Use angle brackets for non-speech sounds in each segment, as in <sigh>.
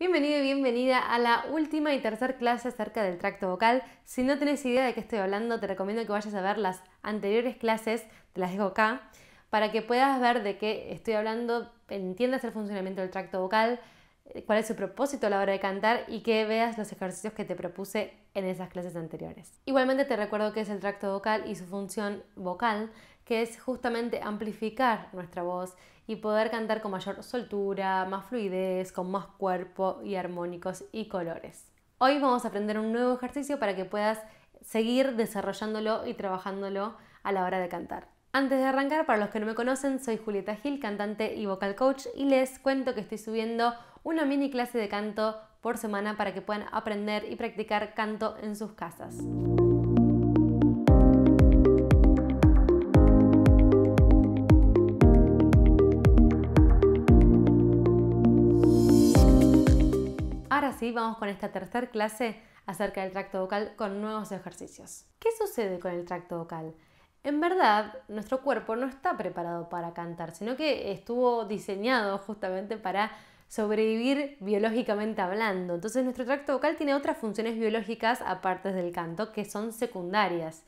Bienvenido y bienvenida a la última y tercera clase acerca del tracto vocal. Si no tienes idea de qué estoy hablando, te recomiendo que vayas a ver las anteriores clases, te las dejo acá, para que puedas ver de qué estoy hablando, entiendas el funcionamiento del tracto vocal, eh, cuál es su propósito a la hora de cantar y que veas los ejercicios que te propuse en esas clases anteriores. Igualmente te recuerdo que es el tracto vocal y su función vocal que es justamente amplificar nuestra voz y poder cantar con mayor soltura, más fluidez, con más cuerpo y armónicos y colores. Hoy vamos a aprender un nuevo ejercicio para que puedas seguir desarrollándolo y trabajándolo a la hora de cantar. Antes de arrancar, para los que no me conocen, soy Julieta Gil, cantante y vocal coach, y les cuento que estoy subiendo una mini clase de canto por semana para que puedan aprender y practicar canto en sus casas. vamos con esta tercera clase acerca del tracto vocal con nuevos ejercicios. ¿Qué sucede con el tracto vocal? En verdad, nuestro cuerpo no está preparado para cantar, sino que estuvo diseñado justamente para sobrevivir biológicamente hablando. Entonces nuestro tracto vocal tiene otras funciones biológicas aparte del canto que son secundarias.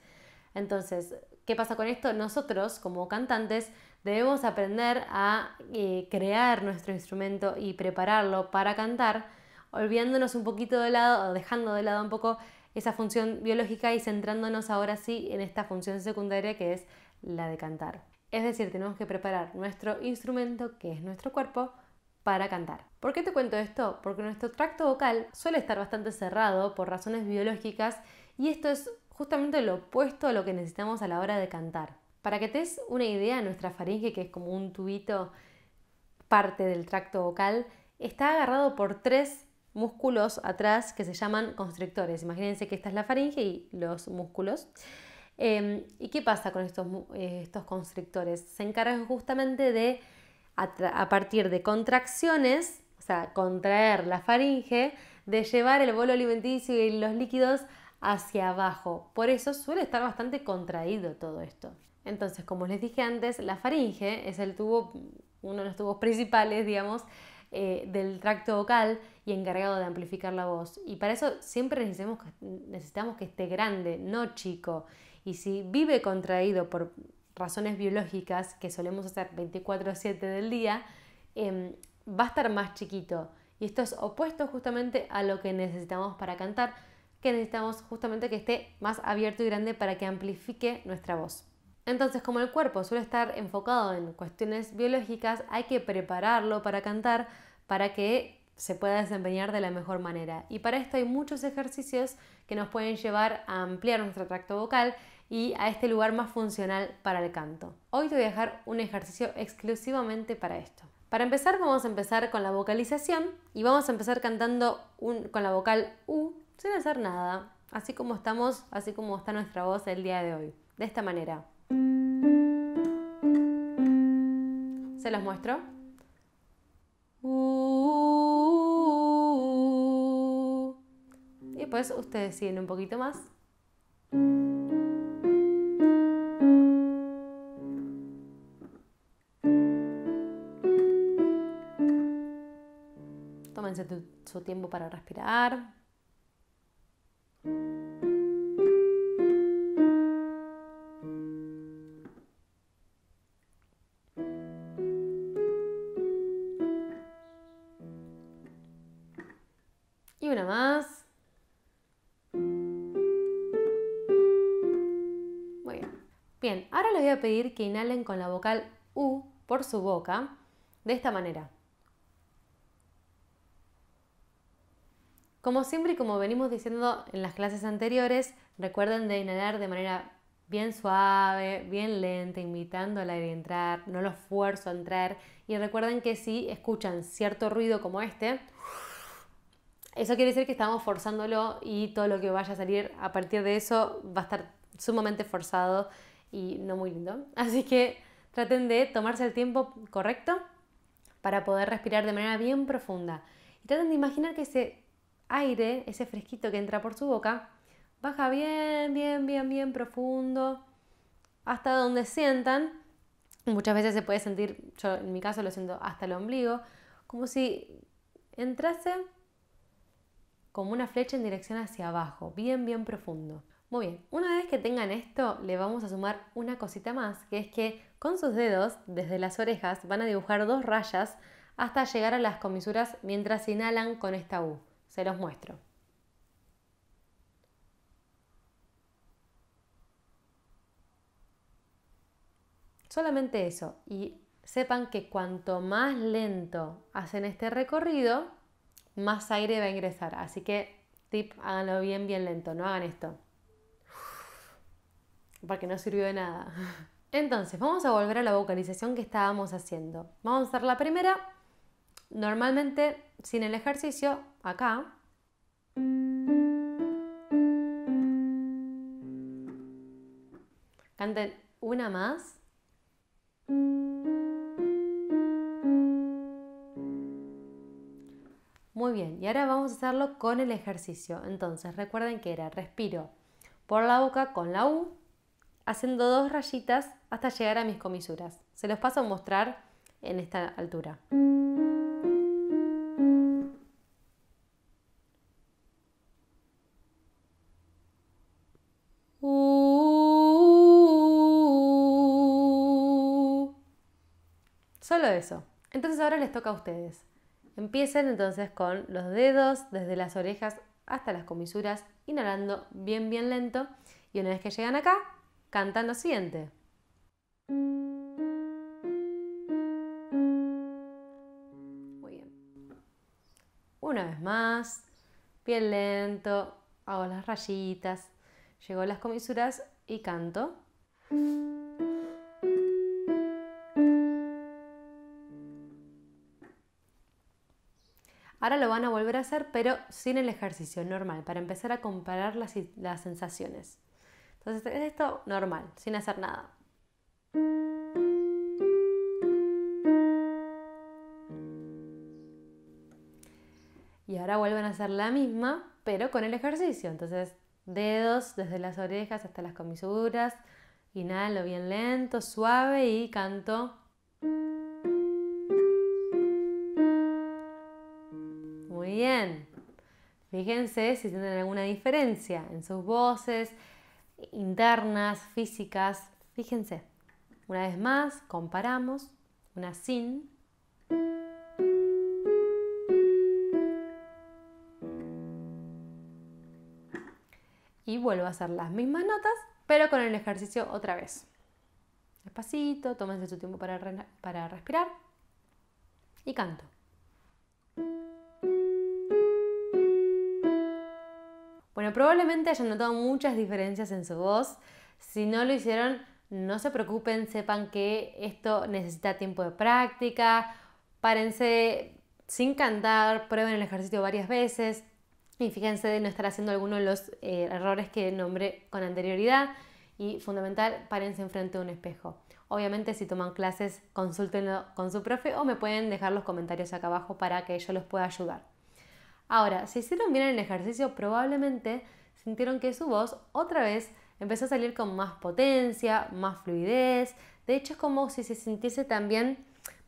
Entonces, ¿qué pasa con esto? Nosotros como cantantes debemos aprender a eh, crear nuestro instrumento y prepararlo para cantar olvidándonos un poquito de lado, dejando de lado un poco esa función biológica y centrándonos ahora sí en esta función secundaria que es la de cantar. Es decir, tenemos que preparar nuestro instrumento, que es nuestro cuerpo, para cantar. ¿Por qué te cuento esto? Porque nuestro tracto vocal suele estar bastante cerrado por razones biológicas y esto es justamente lo opuesto a lo que necesitamos a la hora de cantar. Para que te des una idea, nuestra faringe, que es como un tubito parte del tracto vocal, está agarrado por tres músculos atrás que se llaman constrictores. Imagínense que esta es la faringe y los músculos. Em, ¿Y qué pasa con estos, eh, estos constrictores? Se encargan justamente de, a partir de contracciones, o sea, contraer la faringe, de llevar el bolo alimenticio y los líquidos hacia abajo. Por eso suele estar bastante contraído todo esto. Entonces, como les dije antes, la faringe es el tubo, uno de los tubos principales, digamos, eh, del tracto vocal y encargado de amplificar la voz. Y para eso siempre necesitamos que, esté grande, no chico. Y si vive contraído por razones biológicas, que solemos hacer 24/7 del día, em, va a estar más chiquito. Y esto es opuesto justamente a lo que necesitamos para cantar, que necesitamos justamente que esté más abierto y grande para que amplifique nuestra voz. Entonces, como el cuerpo suele estar enfocado en cuestiones biológicas, hay que prepararlo para cantar para que se pueda desempeñar de la mejor manera. Y para esto hay muchos ejercicios que nos pueden llevar a ampliar nuestro tracto vocal y a este lugar más funcional para el canto. Hoy te voy a dejar un ejercicio exclusivamente para esto. Para empezar vamos a empezar con la vocalización y vamos a empezar cantando con la vocal U sin hacer nada, así como estamos, así como está nuestra voz el día de hoy, de esta manera. Se los muestro. Y pues ustedes siguen un poquito más. Tómense su tiempo para respirar. más. bien. ahora les voy a pedir que inhalen con la vocal U por su boca, de esta manera. Como siempre y como venimos diciendo en las clases anteriores, recuerden de inhalar de manera bien suave, bien lenta, invitando al aire a entrar, no lo esfuerzo a entrar. Y recuerden que si escuchan cierto ruido como este, eso quiere decir que estamos forzándolo y todo lo que vaya a salir a partir de eso va a estar sumamente forzado y no muy lindo. <laughs> Así que traten de tomarse el tiempo correcto para poder respirar de manera bien profunda. Y traten de imaginar que ese aire, ese fresquito que entra por su boca, baja bien, bien, bien, bien profundo hasta donde sientan. Muchas veces se puede sentir, yo en mi caso lo siento hasta el ombligo, como si entrase como una flecha en dirección hacia abajo, bien, bien profundo. Muy bien, una vez que tengan esto, le vamos a sumar una cosita más, que es que con sus dedos, desde las orejas, van a dibujar dos rayas hasta llegar a las comisuras mientras inhalan con esta U. Se los muestro. Solamente eso, y sepan que cuanto más lento hacen este recorrido, más aire va a ingresar. Así que tip, háganlo bien, bien lento, no hagan esto. Porque no sirvió de nada. <laughs> Entonces, vamos a volver a la vocalización que estábamos haciendo. Vamos a hacer la primera, normalmente sin el ejercicio, acá. Canten una más. Muy bien, y ahora vamos a hacerlo con el ejercicio. Entonces, recuerden que era respiro por la boca con la U, haciendo dos rayitas hasta llegar a mis comisuras. Se los paso a mostrar en esta altura. Uh. Solo eso. Entonces ahora les toca a ustedes. Empiecen entonces con los dedos desde las orejas hasta las comisuras, inhalando bien, bien lento. Y una vez que llegan acá, cantan lo siguiente. Muy bien. Una vez más, bien lento, hago las rayitas, llego a las comisuras y canto. Ahora lo van a volver a hacer, pero sin el ejercicio normal, para empezar a comparar las, las sensaciones. Entonces, es esto normal, sin hacer nada. Y ahora vuelven a hacer la misma, pero con el ejercicio. Entonces, dedos desde las orejas hasta las comisuras. Inhalo bien lento, suave y canto bien. Fíjense si tienen alguna diferencia en sus voces internas, físicas. Fíjense. Una vez más, comparamos una sin. Y vuelvo a hacer las mismas notas, pero con el ejercicio otra vez. Despacito, tómense su tiempo para, para respirar y canto. probablemente hayan notado muchas diferencias en su voz. Si no lo hicieron, no se preocupen, sepan que esto necesita tiempo de práctica. Párense sin cantar, prueben el ejercicio varias veces y fíjense de no estar haciendo alguno de los eh, errores que nombré con anterioridad. Y fundamental, párense enfrente de un espejo. Obviamente si toman clases, consúltenlo con su profe o me pueden dejar los comentarios acá abajo para que yo los pueda ayudar. Ahora, si hicieron bien el ejercicio, probablemente sintieron que su voz otra vez empezó a salir con más potencia, más fluidez. De hecho, es como si se sintiese también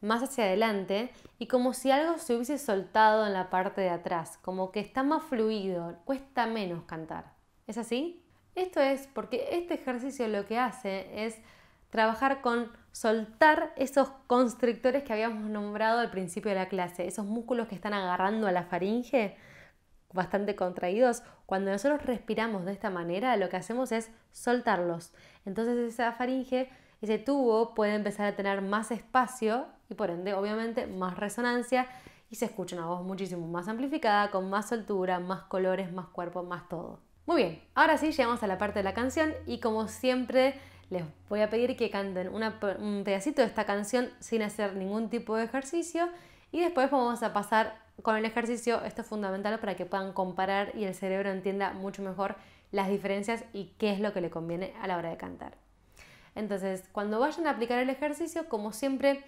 más hacia adelante y como si algo se hubiese soltado en la parte de atrás, como que está más fluido, cuesta menos cantar. ¿Es así? Esto es porque este ejercicio lo que hace es trabajar con soltar esos constrictores que habíamos nombrado al principio de la clase, esos músculos que están agarrando a la faringe, bastante contraídos, cuando nosotros respiramos de esta manera, lo que hacemos es soltarlos. Entonces esa faringe, ese tubo puede empezar a tener más espacio y por ende, obviamente, más resonancia y se escucha una voz muchísimo más amplificada, con más soltura, más colores, más cuerpo, más todo. Muy bien, ahora sí llegamos a la parte de la canción y como siempre les voy a pedir que canten un pedacito de esta canción sin hacer ningún tipo de ejercicio y después vamos a pasar con el ejercicio. Esto es fundamental para que puedan comparar y el cerebro entienda mucho mejor las diferencias y qué es lo que le conviene a la hora de cantar. Entonces, cuando vayan a aplicar el ejercicio, como siempre,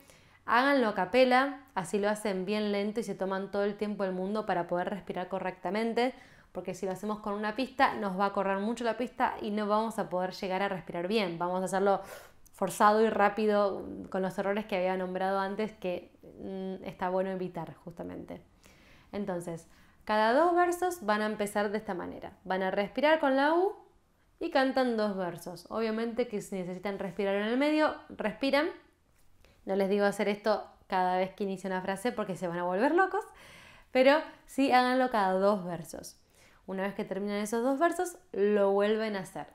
háganlo a capela, así lo hacen bien lento y se toman todo el tiempo del mundo para poder respirar correctamente porque si lo hacemos con una pista nos va a correr mucho la pista y no vamos a poder llegar a respirar bien, vamos a hacerlo forzado y rápido mm, con los errores que había nombrado antes que mm, está bueno evitar justamente. Entonces, cada dos versos van a empezar de esta manera. Van a respirar con la U y cantan dos versos. Obviamente que si necesitan respirar en el medio, respiran. No les digo hacer esto cada vez que inicie una frase porque se van a volver locos, pero sí háganlo cada dos versos. Una vez que terminan esos dos versos, lo vuelven a hacer.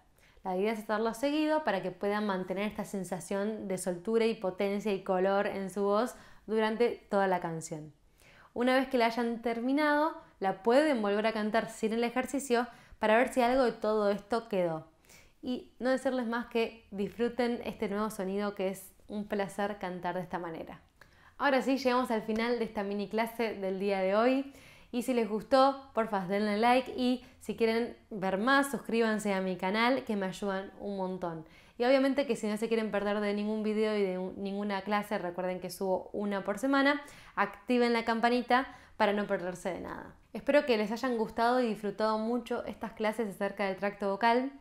La idea es hacerlo seguido para que puedan mantener esta sensación de soltura y potencia y color en su voz durante toda la canción. Una vez que la hayan terminado, la pueden volver a cantar sin el ejercicio para ver si algo de todo esto quedó. Y no decirles más que disfruten este nuevo sonido que es un placer cantar de esta manera. Ahora sí, llegamos al final de esta mini clase del día de hoy. Y si les gustó, porfa, denle like y si quieren ver más, suscríbanse a mi canal que me ayudan un montón. Y obviamente que si no se quieren perder de ningún video y de ninguna clase, recuerden que subo una por semana, activen la campanita para no perderse de nada. Espero que les hayan gustado y disfrutado mucho estas clases acerca del tracto vocal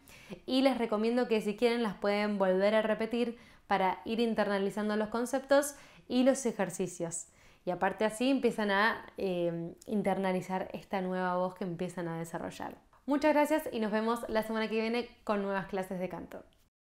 y les recomiendo que si quieren las pueden volver a repetir para ir internalizando los conceptos y los ejercicios. Y aparte así empiezan a eh, internalizar esta nueva voz que empiezan a desarrollar. Muchas gracias y nos vemos la semana que viene con nuevas clases de canto.